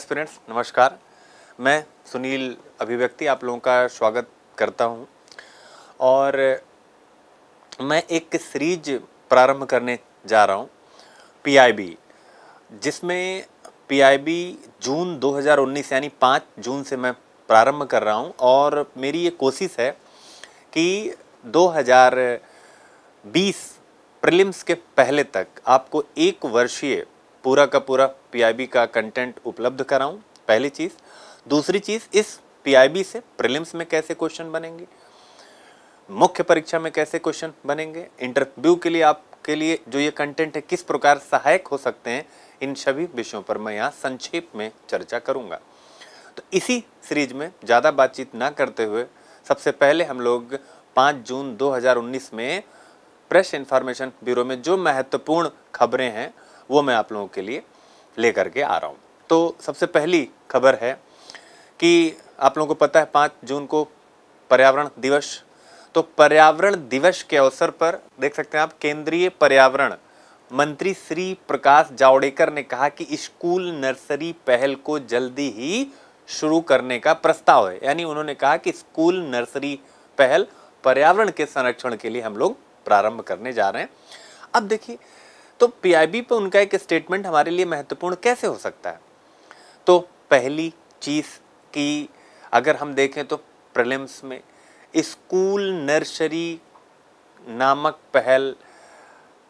aspirants नमस्कार मैं सुनील अभिव्यक्ति आप लोगों का स्वागत करता हूं और मैं एक सीरीज प्रारंभ करने जा रहा हूं पीआईबी जिसमें पीआईबी जून 2019 यानी 5 जून से मैं प्रारंभ कर रहा हूं और मेरी ये कोशिश है कि 2020 प्रिलिम्स के पहले तक आपको एक वर्षीय पूरा का पूरा पीआईबी का कंटेंट उपलब्ध कराऊं पहली चीज़ दूसरी चीज़ इस पीआईबी से प्रिलिम्स में कैसे क्वेश्चन बनेंगे मुख्य परीक्षा में कैसे क्वेश्चन बनेंगे इंटरव्यू के लिए आपके लिए जो ये कंटेंट है किस प्रकार सहायक हो सकते हैं इन सभी विषयों पर मैं यहाँ संक्षेप में चर्चा करूँगा तो इसी सीरीज में ज़्यादा बातचीत ना करते हुए सबसे पहले हम लोग 5 जून 2019 में प्रेस इन्फॉर्मेशन ब्यूरो में जो महत्वपूर्ण खबरें हैं वो मैं आप लोगों के लिए लेकर के आ रहा हूँ तो सबसे पहली खबर है कि आप लोगों को पता है पाँच जून को पर्यावरण दिवस तो पर्यावरण दिवस के अवसर पर देख सकते हैं आप केंद्रीय पर्यावरण मंत्री श्री प्रकाश जावड़ेकर ने कहा कि स्कूल नर्सरी पहल को जल्दी ही शुरू करने का प्रस्ताव है यानी उन्होंने कहा कि स्कूल नर्सरी पहल पर्यावरण के संरक्षण के लिए हम लोग प्रारंभ करने जा रहे हैं अब देखिए तो पीआईबी पर उनका एक स्टेटमेंट हमारे लिए महत्वपूर्ण कैसे हो सकता है तो पहली चीज़ की अगर हम देखें तो प्रलिम्स में स्कूल नर्सरी नामक पहल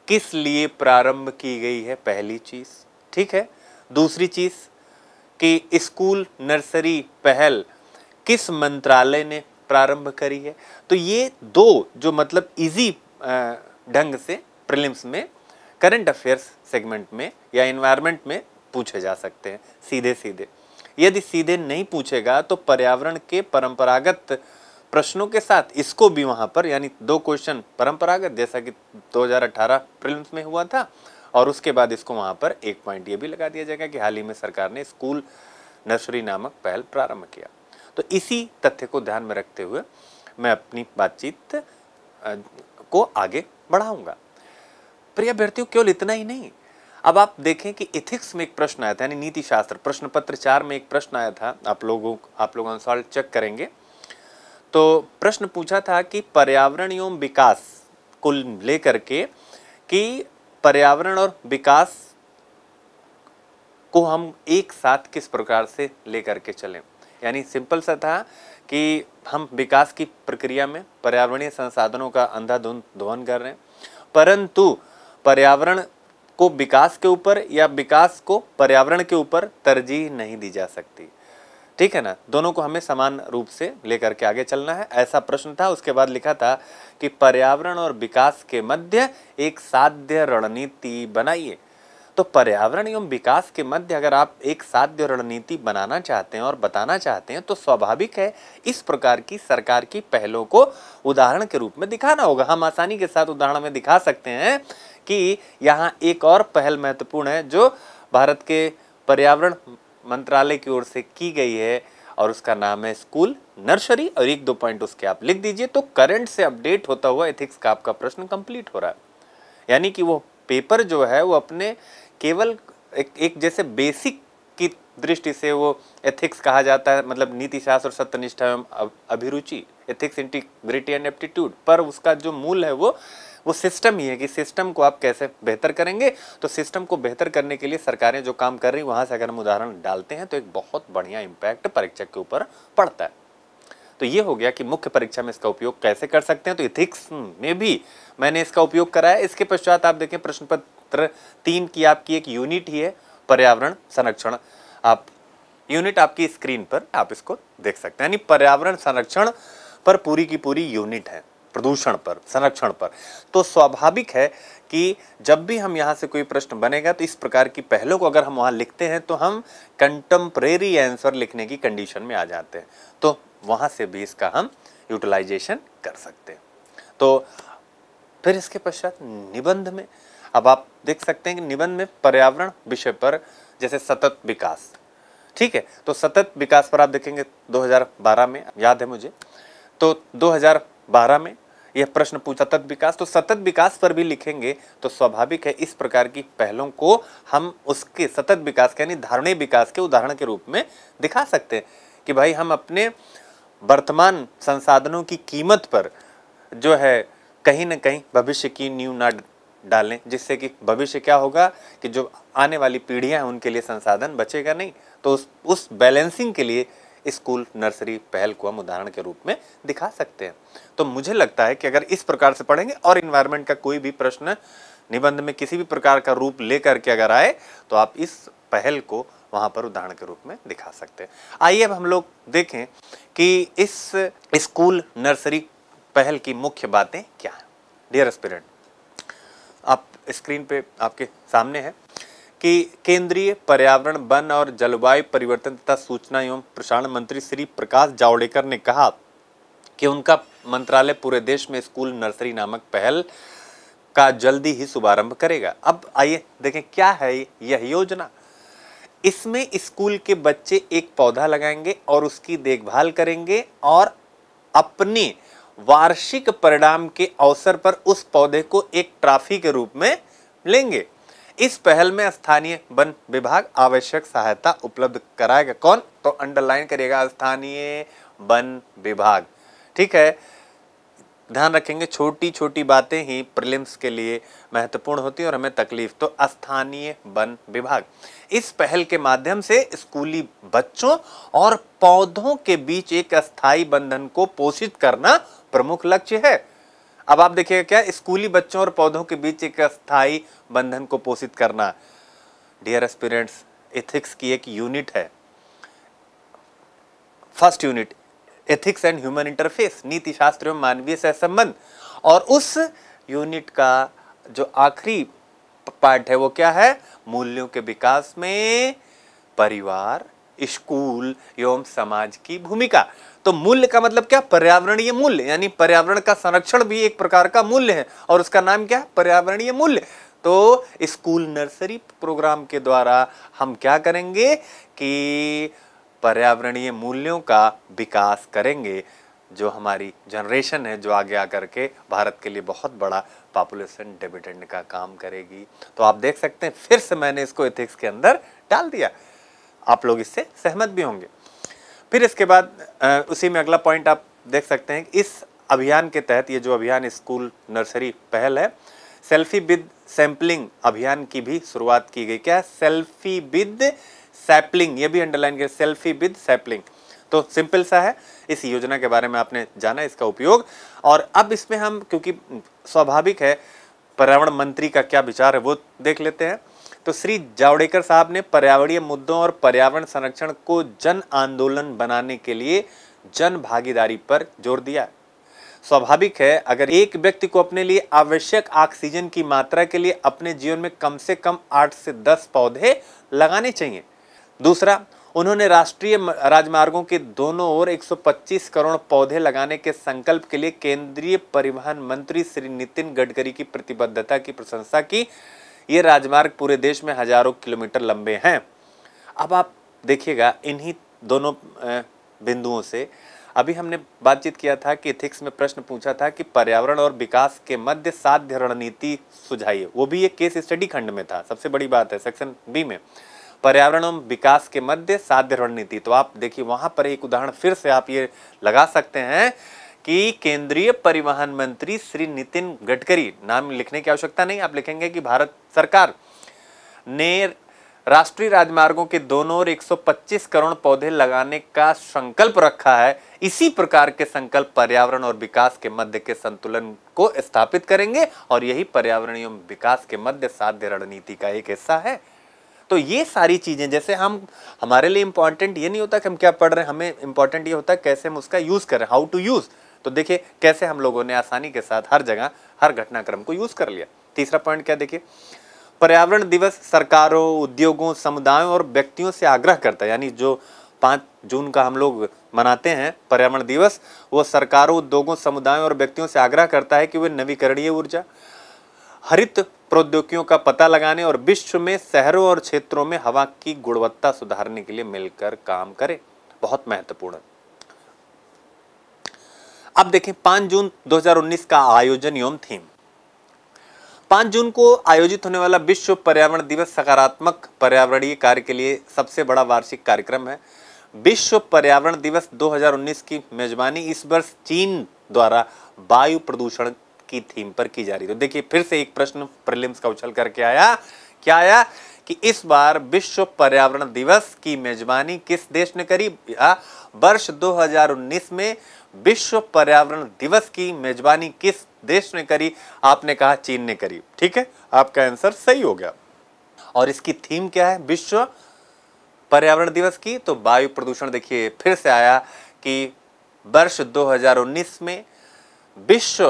किस लिए प्रारंभ की गई है पहली चीज़ ठीक है दूसरी चीज़ कि स्कूल नर्सरी पहल किस मंत्रालय ने प्रारंभ करी है तो ये दो जो मतलब इजी ढंग से प्रिलिम्स में करंट अफेयर्स सेगमेंट में या इन्वायरमेंट में पूछे जा सकते हैं सीधे सीधे यदि सीधे नहीं पूछेगा तो पर्यावरण के परंपरागत प्रश्नों के साथ इसको भी वहाँ पर यानी दो क्वेश्चन परंपरागत जैसा कि 2018 प्रिलिम्स में हुआ था और उसके बाद इसको वहाँ पर एक पॉइंट ये भी लगा दिया जाएगा कि हाल ही में सरकार ने स्कूल नर्सरी नामक पहल प्रारंभ किया तो इसी तथ्य को ध्यान में रखते हुए मैं अपनी बातचीत को आगे बढ़ाऊँगा पर यह अभ्यर्थियों केवल इतना ही नहीं अब आप देखें कि इथिक्स में एक प्रश्न आया था यानी नीति शास्त्र प्रश्न पत्र चार में एक प्रश्न आया था आप लोगों आप लोग अनुसार चेक करेंगे तो प्रश्न पूछा था कि पर्यावरण एवं विकास को लेकर के कि पर्यावरण और विकास को हम एक साथ किस प्रकार से लेकर के चलें यानी सिंपल सा था कि हम विकास की प्रक्रिया में पर्यावरणीय संसाधनों का अंधाधुंध दोहन कर रहे हैं परंतु पर्यावरण को विकास के ऊपर या विकास को पर्यावरण के ऊपर तरजीह नहीं दी जा सकती ठीक है ना दोनों को हमें समान रूप से लेकर के आगे चलना है ऐसा प्रश्न था उसके बाद लिखा था कि पर्यावरण और विकास के मध्य एक साध्य रणनीति बनाइए तो पर्यावरण एवं विकास के मध्य अगर आप एक साध्य रणनीति बनाना चाहते हैं और बताना चाहते हैं तो स्वाभाविक है इस प्रकार की सरकार की पहलों को उदाहरण के रूप में दिखाना होगा हम आसानी के साथ उदाहरण में दिखा सकते हैं कि यहाँ एक और पहल महत्वपूर्ण है जो भारत के पर्यावरण मंत्रालय की ओर से की गई है और उसका नाम है स्कूल नर्सरी और एक दो पॉइंट उसके आप लिख दीजिए तो करंट से अपडेट होता हुआ एथिक्स का आपका प्रश्न कंप्लीट हो रहा है यानी कि वो पेपर जो है वो अपने केवल एक, एक जैसे बेसिक की दृष्टि से वो एथिक्स कहा जाता है मतलब नीतिशास्त्र और सत्यनिष्ठा एवं अभिरुचि एथिक्स इंटीग्रिटी एंड एप्टीट्यूड पर उसका जो मूल है वो वो सिस्टम ही है कि सिस्टम को आप कैसे बेहतर करेंगे तो सिस्टम को बेहतर करने के लिए सरकारें जो काम कर रही वहाँ से अगर हम उदाहरण डालते हैं तो एक बहुत बढ़िया इम्पैक्ट परीक्षक के ऊपर पड़ता है तो ये हो गया कि मुख्य परीक्षा में इसका उपयोग कैसे कर सकते हैं तो इथिक्स में भी मैंने इसका उपयोग कराया इसके पश्चात आप देखें प्रश्न पत्र मात्र तीन की आपकी एक यूनिट ही है पर्यावरण संरक्षण आप यूनिट आपकी स्क्रीन पर आप इसको देख सकते हैं यानी पर्यावरण संरक्षण पर पूरी की पूरी यूनिट है प्रदूषण पर संरक्षण पर तो स्वाभाविक है कि जब भी हम यहाँ से कोई प्रश्न बनेगा तो इस प्रकार की पहलों को अगर हम वहाँ लिखते हैं तो हम कंटम्प्रेरी आंसर लिखने की कंडीशन में आ जाते हैं तो वहाँ से भी इसका हम यूटिलाइजेशन कर सकते हैं तो फिर इसके पश्चात निबंध में अब आप देख सकते हैं कि निबंध में पर्यावरण विषय पर जैसे सतत विकास ठीक है तो सतत विकास पर आप देखेंगे 2012 में याद है मुझे तो 2012 में यह प्रश्न पूछा सतत विकास तो सतत विकास पर भी लिखेंगे तो स्वाभाविक है इस प्रकार की पहलों को हम उसके सतत विकास के यानी धारणीय विकास के उदाहरण के रूप में दिखा सकते हैं कि भाई हम अपने वर्तमान संसाधनों की कीमत पर जो है कहीं ना कहीं भविष्य की न्यू डालें जिससे कि भविष्य क्या होगा कि जो आने वाली पीढ़ियां हैं उनके लिए संसाधन बचेगा नहीं तो उस उस बैलेंसिंग के लिए स्कूल नर्सरी पहल को हम उदाहरण के रूप में दिखा सकते हैं तो मुझे लगता है कि अगर इस प्रकार से पढ़ेंगे और इन्वायरमेंट का कोई भी प्रश्न निबंध में किसी भी प्रकार का रूप ले करके अगर आए तो आप इस पहल को वहाँ पर उदाहरण के रूप में दिखा सकते हैं आइए अब हम लोग देखें कि इस स्कूल नर्सरी पहल की मुख्य बातें क्या हैं डियर स्टूडेंट आप स्क्रीन पे आपके सामने है कि केंद्रीय पर्यावरण वन और जलवायु परिवर्तन तथा सूचना एवं प्रसारण मंत्री श्री प्रकाश जावड़ेकर ने कहा कि उनका मंत्रालय पूरे देश में स्कूल नर्सरी नामक पहल का जल्दी ही शुभारंभ करेगा अब आइए देखें क्या है यह योजना इसमें स्कूल के बच्चे एक पौधा लगाएंगे और उसकी देखभाल करेंगे और अपनी वार्षिक परिणाम के अवसर पर उस पौधे को एक ट्रॉफी के रूप में लेंगे इस पहल में स्थानीय वन विभाग आवश्यक सहायता उपलब्ध कराएगा कौन तो अंडरलाइन करिएगा स्थानीय वन विभाग ठीक है ध्यान रखेंगे छोटी छोटी बातें ही प्रिलिम्स के लिए महत्वपूर्ण होती है और हमें तकलीफ तो स्थानीय वन विभाग इस पहल के माध्यम से स्कूली बच्चों और पौधों के बीच एक अस्थायी बंधन को पोषित करना प्रमुख लक्ष्य है अब आप देखिएगा क्या स्कूली बच्चों और पौधों के बीच एक अस्थायी बंधन को पोषित करना डियर एस्पिरेंट्स एथिक्स की एक यूनिट है first unit ethics and human interface नीति शास्त्र एवं मानवीय सहसंबंध और उस यूनिट का जो आखिरी पार्ट है वो क्या है मूल्यों के विकास में परिवार स्कूल एवं समाज की भूमिका तो मूल्य का मतलब क्या पर्यावरणीय मूल्य यानी पर्यावरण का संरक्षण भी एक प्रकार का मूल्य है और उसका नाम क्या पर्यावरणीय मूल्य तो स्कूल नर्सरी प्रोग्राम के द्वारा हम क्या करेंगे कि पर्यावरणीय मूल्यों का विकास करेंगे जो हमारी जनरेशन है जो आगे आकर के भारत के लिए बहुत बड़ा पॉपुलेशन डिविडेंड का काम करेगी तो आप देख सकते हैं फिर से मैंने इसको एथिक्स के अंदर डाल दिया आप लोग इससे सहमत भी होंगे फिर इसके बाद उसी में अगला पॉइंट आप देख सकते हैं इस अभियान के तहत ये जो अभियान स्कूल नर्सरी पहल है सेल्फी विद सैम्पलिंग अभियान की भी शुरुआत की गई क्या सेल्फी विद सैपलिंग ये भी अंडरलाइन किया सेल्फी विद सैपलिंग तो सिंपल सा है इस योजना के बारे में आपने जाना इसका उपयोग और अब इसमें हम क्योंकि स्वाभाविक है पर्यावरण मंत्री का क्या विचार है वो देख लेते हैं तो श्री जावड़ेकर साहब ने पर्यावरणीय मुद्दों और पर्यावरण संरक्षण को जन आंदोलन बनाने के लिए जन भागीदारी पर जोर दिया स्वाभाविक है अगर एक व्यक्ति को अपने लिए आवश्यक ऑक्सीजन की मात्रा के लिए अपने जीवन में कम से कम आठ से दस पौधे लगाने चाहिए दूसरा उन्होंने राष्ट्रीय राजमार्गों के दोनों ओर 125 करोड़ पौधे लगाने के संकल्प के लिए केंद्रीय परिवहन मंत्री श्री नितिन गडकरी की प्रतिबद्धता की प्रशंसा की ये राजमार्ग पूरे देश में हजारों किलोमीटर लंबे हैं अब आप देखिएगा इन्हीं दोनों बिंदुओं से अभी हमने बातचीत किया था कि इथिक्स में प्रश्न पूछा था कि पर्यावरण और विकास के मध्य साध्य रणनीति सुझाइए वो भी एक केस स्टडी खंड में था सबसे बड़ी बात है सेक्शन बी में पर्यावरण एवं विकास के मध्य साध्य रणनीति तो आप देखिए वहां पर एक उदाहरण फिर से आप ये लगा सकते हैं कि केंद्रीय परिवहन मंत्री श्री नितिन गडकरी नाम लिखने की आवश्यकता नहीं आप लिखेंगे कि भारत सरकार ने राष्ट्रीय राजमार्गों के दोनों ओर 125 करोड़ पौधे लगाने का संकल्प रखा है इसी प्रकार के संकल्प पर्यावरण और विकास के मध्य के संतुलन को स्थापित करेंगे और यही पर्यावरण एवं विकास के मध्य साध्य रणनीति का एक हिस्सा है तो ये सारी चीज़ें जैसे हम हमारे लिए इम्पॉर्टेंट ये नहीं होता कि हम क्या पढ़ रहे हैं हमें इम्पॉर्टेंट ये होता है कैसे हम उसका यूज़ कर रहे हैं हाउ टू यूज़ तो देखिए कैसे हम लोगों ने आसानी के साथ हर जगह हर घटनाक्रम को यूज़ कर लिया तीसरा पॉइंट क्या देखिए पर्यावरण दिवस सरकारों उद्योगों समुदायों और व्यक्तियों से आग्रह करता है यानी जो पाँच जून का हम लोग मनाते हैं पर्यावरण दिवस वो सरकारों उद्योगों समुदायों और व्यक्तियों से आग्रह करता है कि वे नवीकरणीय ऊर्जा हरित प्रौद्योगिकियों का पता लगाने और विश्व में शहरों और क्षेत्रों में हवा की गुणवत्ता सुधारने के लिए मिलकर काम करें बहुत महत्वपूर्ण अब देखें 5 जून 2019 का आयोजन एवं थीम 5 जून को आयोजित होने वाला विश्व पर्यावरण दिवस सकारात्मक पर्यावरणीय कार्य के लिए सबसे बड़ा वार्षिक कार्यक्रम है विश्व पर्यावरण दिवस 2019 की मेजबानी इस वर्ष चीन द्वारा वायु प्रदूषण की थीम पर की जा रही तो देखिए फिर से एक प्रश्न प्रिलिम्स का उछल करके आया क्या आया कि इस बार विश्व पर्यावरण दिवस की मेजबानी किस देश ने करी आ, वर्ष 2019 में विश्व पर्यावरण दिवस की मेजबानी किस देश ने करी आपने कहा चीन ने करी ठीक है आपका आंसर सही हो गया और इसकी थीम क्या है विश्व पर्यावरण दिवस की तो वायु प्रदूषण देखिए फिर से आया कि वर्ष 2019 में विश्व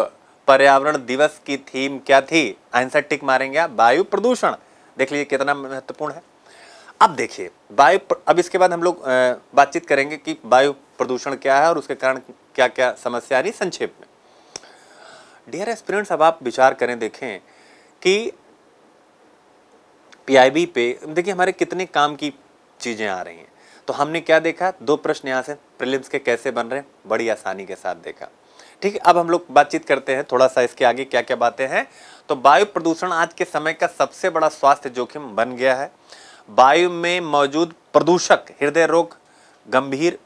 पर्यावरण दिवस की थीम क्या थी आंसर टिक मारेंगे आप वायु प्रदूषण देख लीजिए कितना महत्वपूर्ण है अब देखिए वायु अब इसके बाद हम लोग बातचीत करेंगे कि वायु प्रदूषण क्या है और उसके कारण क्या क्या समस्या आ रही संक्षेप में डियर एक्सपीरियंस अब आप विचार करें देखें कि पीआईबी पे देखिए हमारे कितने काम की चीज़ें आ रही हैं तो हमने क्या देखा दो प्रश्न यहाँ से प्रिलिम्स के कैसे बन रहे हैं बड़ी आसानी के साथ देखा ठीक है अब हम लोग बातचीत करते हैं थोड़ा सा इसके आगे क्या क्या बातें हैं तो वायु प्रदूषण आज के समय का सबसे बड़ा स्वास्थ्य जोखिम बन गया है वायु में मौजूद प्रदूषक हृदय रोग गंभीर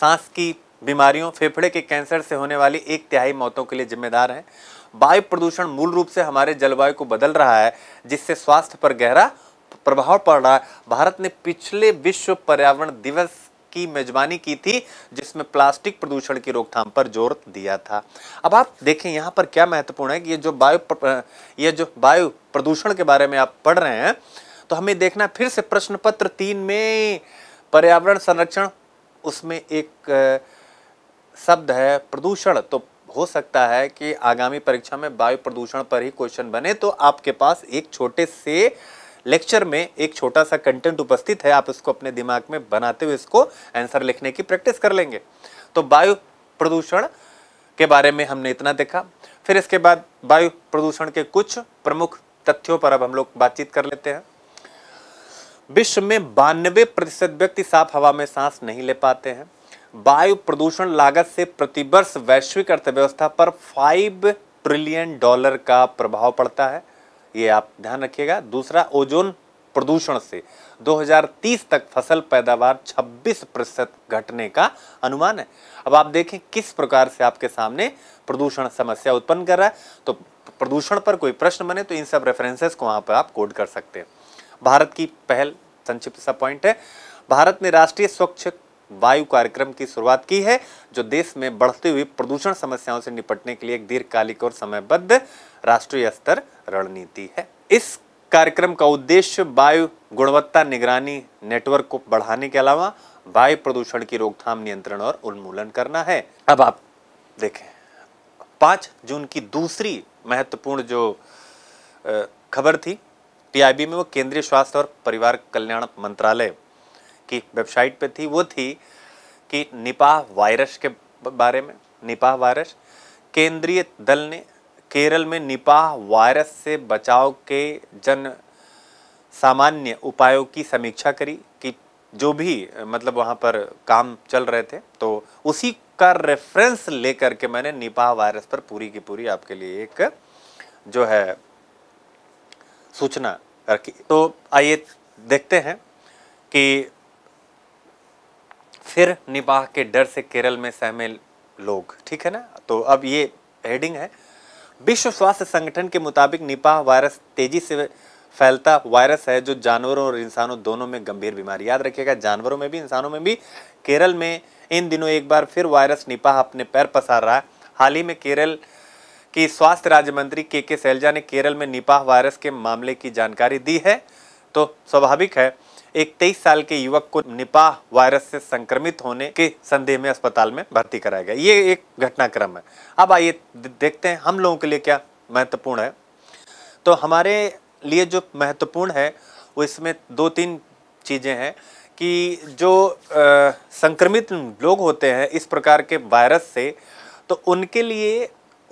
सांस की बीमारियों फेफड़े के कैंसर से होने वाली एक तिहाई मौतों के लिए जिम्मेदार हैं वायु प्रदूषण मूल रूप से हमारे जलवायु को बदल रहा है जिससे स्वास्थ्य पर गहरा प्रभाव पड़ रहा है भारत ने पिछले विश्व पर्यावरण दिवस की मेजबानी की थी जिसमें प्लास्टिक प्रदूषण की रोकथाम पर जोर दिया था अब आप देखें यहाँ पर क्या महत्वपूर्ण है कि ये जो वायु ये जो वायु प्रदूषण के बारे में आप पढ़ रहे हैं तो हमें देखना फिर से प्रश्न पत्र तीन में पर्यावरण संरक्षण उसमें एक शब्द है प्रदूषण तो हो सकता है कि आगामी परीक्षा में वायु प्रदूषण पर ही क्वेश्चन बने तो आपके पास एक छोटे से लेक्चर में एक छोटा सा कंटेंट उपस्थित है आप इसको अपने दिमाग में बनाते हुए इसको आंसर लिखने की प्रैक्टिस कर लेंगे तो वायु प्रदूषण के बारे में हमने इतना देखा फिर इसके बाद वायु प्रदूषण के कुछ प्रमुख तथ्यों पर अब हम लोग बातचीत कर लेते हैं विश्व में बानवे प्रतिशत व्यक्ति साफ हवा में सांस नहीं ले पाते हैं वायु प्रदूषण लागत से प्रतिवर्ष वैश्विक अर्थव्यवस्था पर फाइव ट्रिलियन डॉलर का प्रभाव पड़ता है ये आप ध्यान रखिएगा दूसरा ओजोन प्रदूषण से 2030 तक फसल पैदावार 26 प्रतिशत घटने का अनुमान है अब आप देखें किस प्रकार से आपके सामने प्रदूषण समस्या उत्पन्न कर रहा है तो प्रदूषण पर कोई प्रश्न बने तो इन सब रेफरेंसेस को वहाँ पर आप कोड कर सकते हैं भारत की पहल संक्षिप्त सा पॉइंट है भारत ने राष्ट्रीय स्वच्छ वायु कार्यक्रम की शुरुआत की है जो देश में बढ़ती हुई प्रदूषण समस्याओं से निपटने के लिए एक दीर्घकालिक और समयबद्ध राष्ट्रीय स्तर रणनीति है इस कार्यक्रम का उद्देश्य वायु गुणवत्ता निगरानी नेटवर्क को बढ़ाने के अलावा वायु प्रदूषण की रोकथाम नियंत्रण और उन्मूलन करना है अब आप देखें पांच जून की दूसरी महत्वपूर्ण जो खबर थी टीआईबी में वो केंद्रीय स्वास्थ्य और परिवार कल्याण मंत्रालय की वेबसाइट पे थी वो थी कि निपाह वायरस के बारे में निपाह वायरस केंद्रीय दल ने केरल में निपाह वायरस से बचाव के जन सामान्य उपायों की समीक्षा करी कि जो भी मतलब वहाँ पर काम चल रहे थे तो उसी का रेफरेंस लेकर के मैंने निपाह वायरस पर पूरी की पूरी आपके लिए एक जो है सूचना रखी तो आइए देखते हैं कि फिर निबाह के डर से केरल में सहमे लोग ठीक है ना तो अब ये हेडिंग है विश्व स्वास्थ्य संगठन के मुताबिक निपाह वायरस तेजी से फैलता वायरस है जो जानवरों और इंसानों दोनों में गंभीर बीमारी याद रखिएगा जानवरों में भी इंसानों में भी केरल में इन दिनों एक बार फिर वायरस निपाह अपने पैर पसार रहा है हाल ही में केरल की स्वास्थ्य राज्य मंत्री के के सैलजा ने केरल में निपाह वायरस के मामले की जानकारी दी है तो स्वाभाविक है एक तेईस साल के युवक को निपाह वायरस से संक्रमित होने के संदेह में अस्पताल में भर्ती कराया गया ये एक घटनाक्रम है अब आइए देखते हैं हम लोगों के लिए क्या महत्वपूर्ण है तो हमारे लिए जो महत्वपूर्ण है वो इसमें दो तीन चीज़ें हैं कि जो आ, संक्रमित लोग होते हैं इस प्रकार के वायरस से तो उनके लिए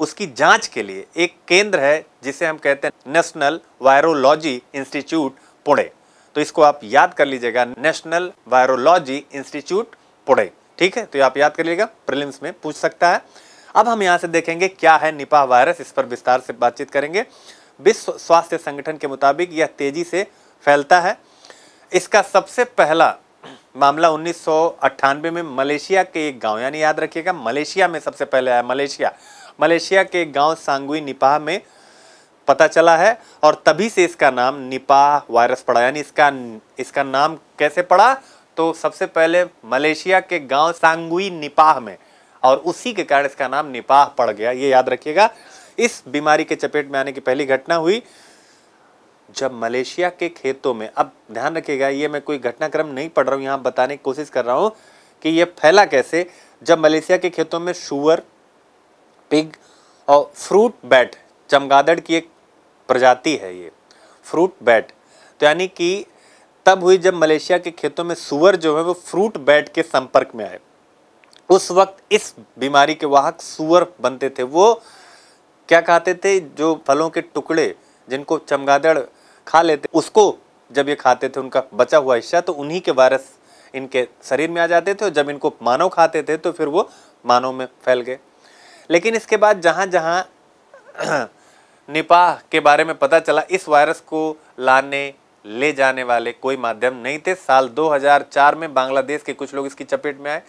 उसकी जांच के लिए एक केंद्र है जिसे हम कहते हैं नेशनल वायरोलॉजी इंस्टीट्यूट पुणे तो इसको आप याद कर लीजिएगा नेशनल वायरोलॉजी इंस्टीट्यूट पुणे ठीक है तो आप याद कर लीजिएगा प्रिलिम्स में पूछ सकता है अब हम यहाँ से देखेंगे क्या है निपाह वायरस इस पर विस्तार से बातचीत करेंगे विश्व स्वास्थ्य संगठन के मुताबिक यह तेजी से फैलता है इसका सबसे पहला मामला उन्नीस में मलेशिया के एक गांव यानी याद रखिएगा मलेशिया में सबसे पहले आया मलेशिया मलेशिया के एक गांव सांगुई निपाह में पता चला है और तभी से इसका नाम निपाह वायरस पड़ा यानी इसका इसका नाम कैसे पड़ा तो सबसे पहले मलेशिया के गांव सांगुई निपाह में और उसी के कारण इसका नाम निपाह पड़ गया ये याद रखिएगा इस बीमारी के चपेट में आने की पहली घटना हुई जब मलेशिया के खेतों में अब ध्यान रखिएगा ये मैं कोई घटनाक्रम नहीं पढ़ रहा हूँ यहाँ बताने की कोशिश कर रहा हूँ कि ये फैला कैसे जब मलेशिया के खेतों में शुअर पिग और फ्रूट बैट चमगादड़ की एक प्रजाति है ये फ्रूट बैट तो यानी कि तब हुई जब मलेशिया के खेतों में सुअर जो है वो फ्रूट बैट के संपर्क में आए उस वक्त इस बीमारी के वाहक सुअर बनते थे वो क्या खाते थे जो फलों के टुकड़े जिनको चमगादड़ खा लेते उसको जब ये खाते थे उनका बचा हुआ हिस्सा तो उन्हीं के वायरस इनके शरीर में आ जाते थे और जब इनको मानव खाते थे तो फिर वो मानव में फैल गए लेकिन इसके बाद जहाँ जहाँ निपाह के बारे में पता चला इस वायरस को लाने ले जाने वाले कोई माध्यम नहीं थे साल 2004 में बांग्लादेश के कुछ लोग इसकी चपेट में आए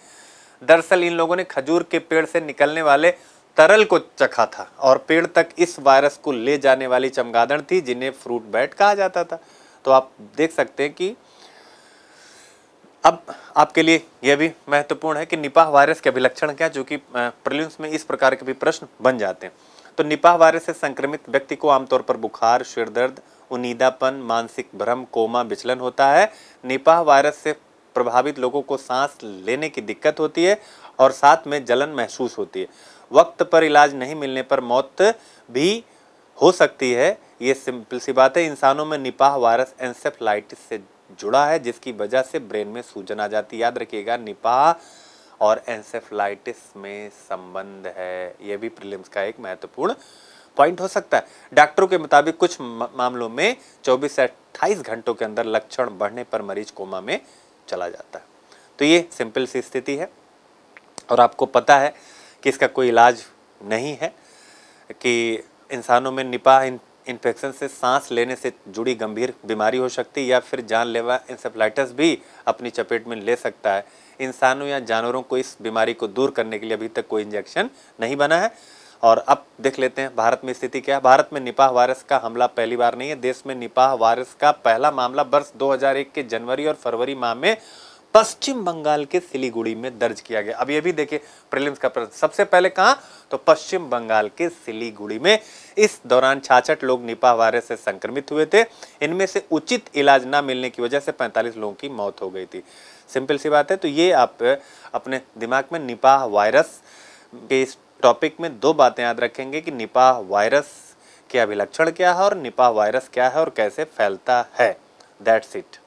दरअसल इन लोगों ने खजूर के पेड़ से निकलने वाले तरल को चखा था और पेड़ तक इस वायरस को ले जाने वाली चमगादड़ थी जिन्हें फ्रूट बैट कहा जाता था तो आप देख सकते हैं कि अब आपके लिए यह भी महत्वपूर्ण है कि निपाह वायरस के अभिलक्षण क्या जो कि प्रिलिम्स में इस प्रकार के भी प्रश्न बन जाते हैं तो निपाह वायरस से संक्रमित व्यक्ति को आमतौर पर बुखार सिरदर्द उनीदापन मानसिक भ्रम कोमा विचलन होता है निपाह वायरस से प्रभावित लोगों को सांस लेने की दिक्कत होती है और साथ में जलन महसूस होती है वक्त पर इलाज नहीं मिलने पर मौत भी हो सकती है ये सिंपल सी बात है इंसानों में निपाह वायरस एंसेफ्लाइटिस से जुड़ा है जिसकी वजह से ब्रेन में सूजन आ जाती है याद रखिएगा निपाह और एंसेफ्लाइटिस में संबंध है यह भी प्रीलिम्स का एक महत्वपूर्ण पॉइंट हो सकता है डॉक्टरों के मुताबिक कुछ मामलों में 24 से 28 घंटों के अंदर लक्षण बढ़ने पर मरीज कोमा में चला जाता है तो ये सिंपल सी स्थिति है और आपको पता है कि इसका कोई इलाज नहीं है कि इंसानों में निपाह इन्फेक्शन से सांस लेने से जुड़ी गंभीर बीमारी हो सकती है या फिर जानलेवा इंसेफ्लाइटिस भी अपनी चपेट में ले सकता है इंसानों या जानवरों को इस बीमारी को दूर करने के लिए अभी तक कोई इंजेक्शन नहीं बना है और अब देख लेते हैं भारत में स्थिति क्या है भारत में निपाह वायरस का हमला पहली बार नहीं है देश में निपाह वायरस का पहला मामला वर्ष 2001 के जनवरी और फरवरी माह में पश्चिम बंगाल के सिलीगुड़ी में दर्ज किया गया अब ये भी देखिए प्रीलिम्स का प्रश्न सबसे पहले कहा तो पश्चिम बंगाल के सिलीगुड़ी में इस दौरान छाछठ लोग निपाह वायरस से संक्रमित हुए थे इनमें से उचित इलाज न मिलने की वजह से पैंतालीस लोगों की मौत हो गई थी सिंपल सी बात है तो ये आप अपने दिमाग में निपाह वायरस के इस टॉपिक में दो बातें याद रखेंगे कि निपाह वायरस के अभिलक्षण क्या है और निपाह वायरस क्या है और कैसे फैलता है दैट्स इट